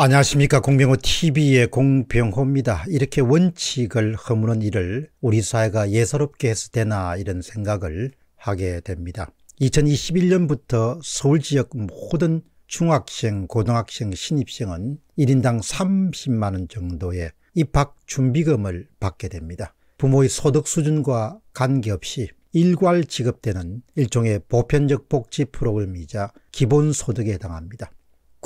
안녕하십니까 공병호 TV의 공병호입니다. 이렇게 원칙을 허무는 일을 우리 사회가 예사롭게 해서 되나 이런 생각을 하게 됩니다. 2021년부터 서울 지역 모든 중학생, 고등학생, 신입생은 1인당 30만원 정도의 입학 준비금을 받게 됩니다. 부모의 소득 수준과 관계없이 일괄 지급되는 일종의 보편적 복지 프로그램이자 기본소득에 해당합니다.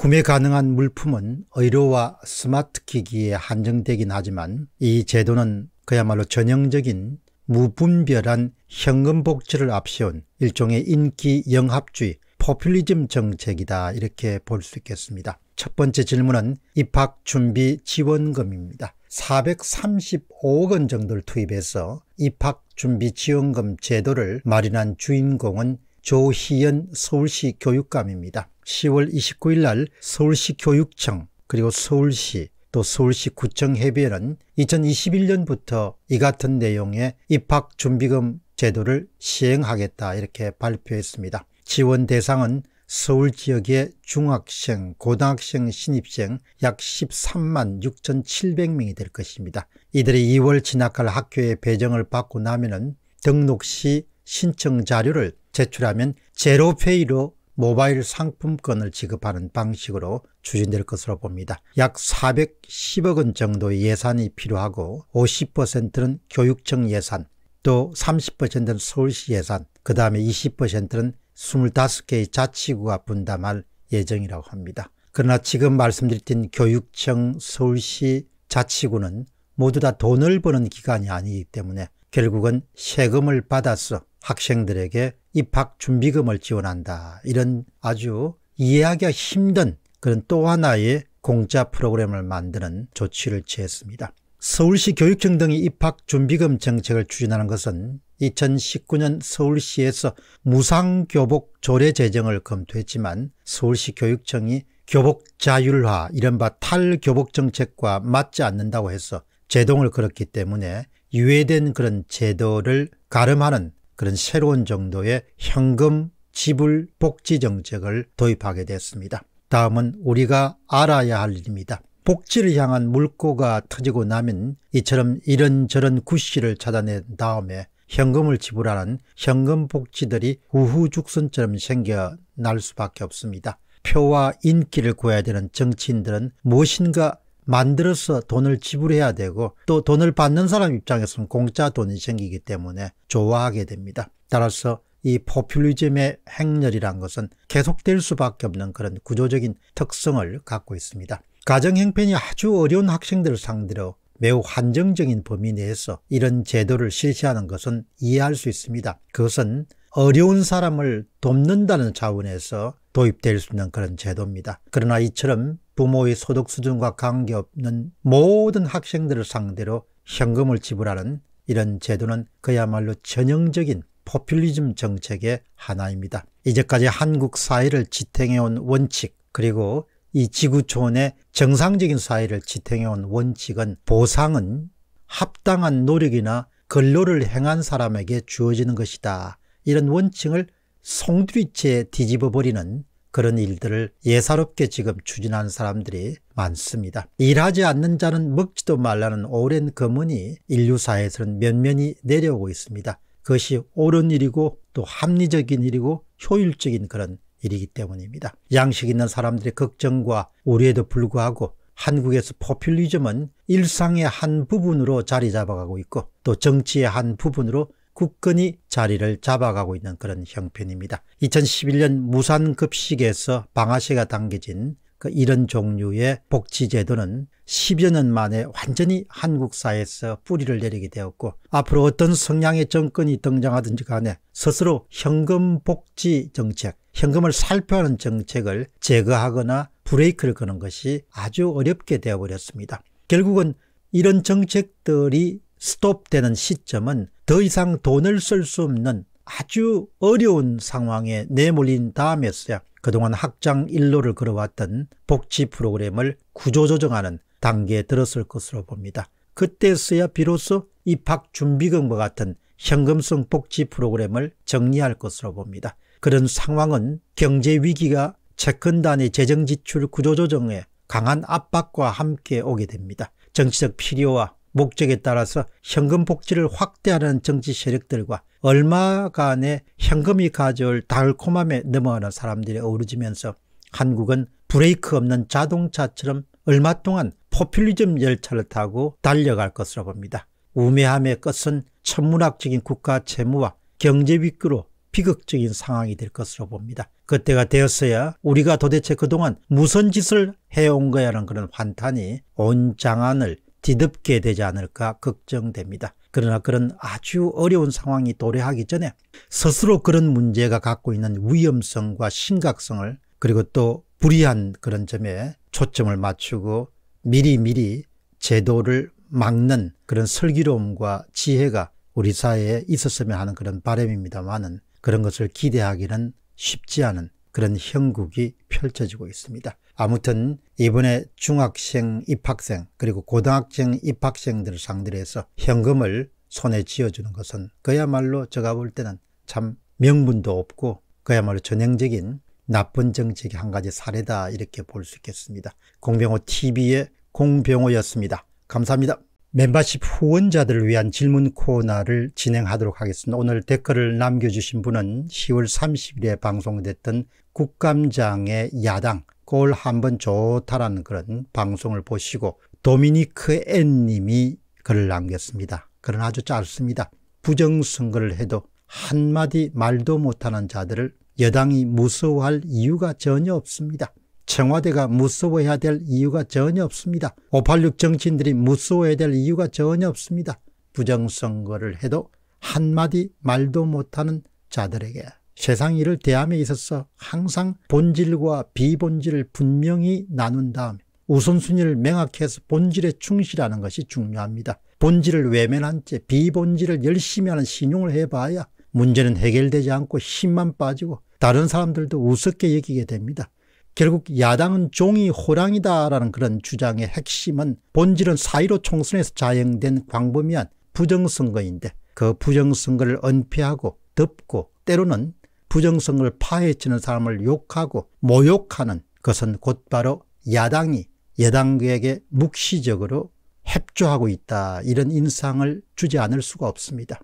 구매 가능한 물품은 의료와 스마트 기기에 한정되긴 하지만 이 제도는 그야말로 전형적인 무분별한 현금 복지를 앞세운 일종의 인기 영합주의 포퓰리즘 정책이다 이렇게 볼 수 있겠습니다. 첫 번째 질문은 입학 준비 지원금입니다. 435억 원 정도를 투입해서 입학 준비 지원금 제도를 마련한 주인공은 조희연 서울시 교육감입니다. 10월 29일 날 서울시 교육청 그리고 서울시 또 서울시 구청 협의회는 2021년부터 이 같은 내용의 입학 준비금 제도를 시행하겠다 이렇게 발표했습니다. 지원 대상은 서울 지역의 중학생, 고등학생 신입생 약 13만 6,700명이 될 것입니다. 이들이 2월 진학할 학교에 배정을 받고 나면은 등록 시 신청 자료를 제출하면 제로페이로 모바일 상품권을 지급하는 방식으로 추진될 것으로 봅니다. 약 410억 원 정도의 예산이 필요하고 50%는 교육청 예산, 또 30%는 서울시 예산, 그 다음에 20%는 25개의 자치구가 분담할 예정이라고 합니다. 그러나 지금 말씀드린 교육청, 서울시, 자치구는 모두 다 돈을 버는 기관이 아니기 때문에 결국은 세금을 받아서 학생들에게 입학 준비금을 지원한다. 이런 아주 이해하기가 힘든 그런 또 하나의 공짜 프로그램을 만드는 조치를 취했습니다. 서울시 교육청 등이 입학 준비금 정책을 추진하는 것은 2019년 서울시에서 무상교복 조례 제정을 검토했지만 서울시 교육청이 교복 자율화 이른바 탈교복 정책과 맞지 않는다고 해서 제동을 걸었기 때문에 유예된 그런 제도를 가름하는 그런 새로운 정도의 현금 지불 복지 정책을 도입하게 됐습니다. 다음은 우리가 알아야 할 일입니다. 복지를 향한 물꼬가 터지고 나면 이처럼 이런저런 구씨를 찾아낸 다음에 현금을 지불하는 현금 복지들이 우후죽순처럼 생겨날 수밖에 없습니다. 표와 인기를 구해야 되는 정치인들은 무엇인가 만들어서 돈을 지불해야 되고 또 돈을 받는 사람 입장에서는 공짜 돈이 생기기 때문에 좋아하게 됩니다. 따라서 이 포퓰리즘의 행렬이란 것은 계속될 수밖에 없는 그런 구조적인 특성을 갖고 있습니다. 가정 행편이 아주 어려운 학생들을 상대로 매우 한정적인 범위 내에서 이런 제도를 실시하는 것은 이해할 수 있습니다. 그것은 어려운 사람을 돕는다는 차원에서 도입될 수 있는 그런 제도입니다. 그러나 이처럼 부모의 소득 수준과 관계없는 모든 학생들을 상대로 현금을 지불하는 이런 제도는 그야말로 전형적인 포퓰리즘 정책의 하나입니다. 이제까지 한국 사회를 지탱해온 원칙 그리고 이 지구촌의 정상적인 사회를 지탱해온 원칙은 보상은 합당한 노력이나 근로를 행한 사람에게 주어지는 것이다. 이런 원칭을 송두리째 뒤집어 버리는 그런 일들을 예사롭게 지금 추진한 사람들이 많습니다. 일하지 않는 자는 먹지도 말라는 오랜 검문이 인류사회에서는 면면히 내려오고 있습니다. 그것이 옳은 일이고 또 합리적인 일이고 효율적인 그런 일이기 때문입니다. 양식 있는 사람들의 걱정과 우려에도 불구하고 한국에서 포퓰리즘은 일상의 한 부분으로 자리 잡아가고 있고 또 정치의 한 부분으로 굳건히 자리를 잡아가고 있는 그런 형편입니다. 2011년 무산급식에서 방아쇠가 당겨진 그 이런 종류의 복지제도는 10여 년 만에 완전히 한국 사회에서 뿌리를 내리게 되었고 앞으로 어떤 성향의 정권이 등장하든지 간에 스스로 현금 복지 정책, 현금을 살펴하는 정책을 제거하거나 브레이크를 거는 것이 아주 어렵게 되어버렸습니다. 결국은 이런 정책들이 스톱되는 시점은 더 이상 돈을 쓸 수 없는 아주 어려운 상황에 내몰린 다음에서야 그동안 학장 일로를 걸어왔던 복지 프로그램을 구조조정하는 단계에 들었을 것으로 봅니다. 그때서야 비로소 입학준비금과 같은 현금성 복지 프로그램을 정리할 것으로 봅니다. 그런 상황은 경제위기가 채권단의 재정지출 구조조정에 강한 압박과 함께 오게 됩니다. 정치적 필요와 목적에 따라서 현금 복지를 확대하는 정치 세력들과 얼마간의 현금이 가져올 달콤함에 넘어가는 사람들이 어우러지면서 한국은 브레이크 없는 자동차처럼 얼마 동안 포퓰리즘 열차를 타고 달려갈 것으로 봅니다. 우매함의 끝은 천문학적인 국가 채무와 경제 위기로 비극적인 상황이 될 것으로 봅니다. 그때가 되었어야 우리가 도대체 그동안 무슨 짓을 해온 거야라는 그런 환탄이 온 장안을 뒤덮게 되지 않을까 걱정됩니다. 그러나 그런 아주 어려운 상황이 도래하기 전에 스스로 그런 문제가 갖고 있는 위험성과 심각성을 그리고 또 불이한 그런 점에 초점을 맞추고 미리미리 제도를 막는 그런 슬기로움과 지혜가 우리 사회에 있었으면 하는 그런 바람입니다만은 그런 것을 기대하기는 쉽지 않은 그런 형국이 펼쳐지고 있습니다. 아무튼 이번에 중학생 입학생 그리고 고등학생 입학생들 상대로 해서 현금을 손에 쥐어주는 것은 그야말로 제가 볼 때는 참 명분도 없고 그야말로 전형적인 나쁜 정책의 한 가지 사례다 이렇게 볼 수 있겠습니다. 공병호 TV의 공병호였습니다. 감사합니다. 멤버십 후원자들을 위한 질문 코너를 진행하도록 하겠습니다. 오늘 댓글을 남겨주신 분은 10월 30일에 방송됐던 국감장의 야당 골 한번 좋다라는 그런 방송을 보시고 도미니크 N님이 글을 남겼습니다. 글은 아주 짧습니다. 부정선거를 해도 한마디 말도 못하는 자들을 여당이 무서워할 이유가 전혀 없습니다. 청와대가 무서워해야 될 이유가 전혀 없습니다. 586 정치인들이 무서워해야 될 이유가 전혀 없습니다. 부정선거를 해도 한마디 말도 못하는 자들에게 세상 일을 대함에 있어서 항상 본질과 비본질을 분명히 나눈 다음 우선순위를 명확해서 본질에 충실하는 것이 중요합니다. 본질을 외면한 채 비본질을 열심히 하는 신용을 해봐야 문제는 해결되지 않고 힘만 빠지고 다른 사람들도 우습게 여기게 됩니다. 결국 야당은 종이 호랑이다라는 그런 주장의 핵심은 본질은 사이로 총선에서 자행된 광범위한 부정선거인데 그 부정선거를 은폐하고 덮고 때로는 부정선거를 파헤치는 사람을 욕하고 모욕하는 것은 곧바로 야당이 여당에게 묵시적으로 협조하고 있다 이런 인상을 주지 않을 수가 없습니다.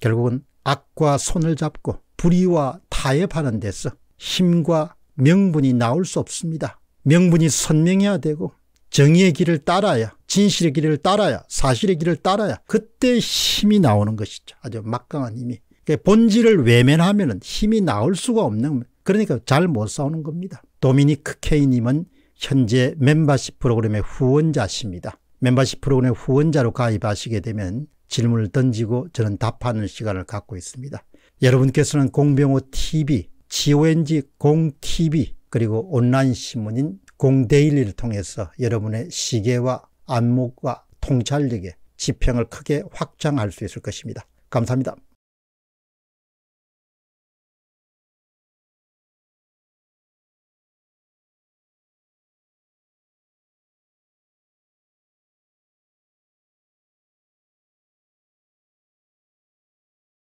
결국은 악과 손을 잡고 불의와 타협하는 데서 힘과 명분이 나올 수 없습니다. 명분이 선명해야 되고 정의의 길을 따라야 진실의 길을 따라야 사실의 길을 따라야 그때 힘이 나오는 것이죠. 아주 막강한 힘이. 그러니까 본질을 외면하면 힘이 나올 수가 없는 그러니까 잘 못 싸우는 겁니다. 도미니크 케이님은 현재 멤버십 프로그램의 후원자십니다. 멤버십 프로그램 의 후원자로 가입하시게 되면 질문을 던지고 저는 답하는 시간을 갖고 있습니다. 여러분께서는 공병호 TV 지오엔지 공TV 그리고 온라인 신문인 공데일리를 통해서 여러분의 시계와 안목과 통찰력의 지평을 크게 확장할 수 있을 것입니다. 감사합니다.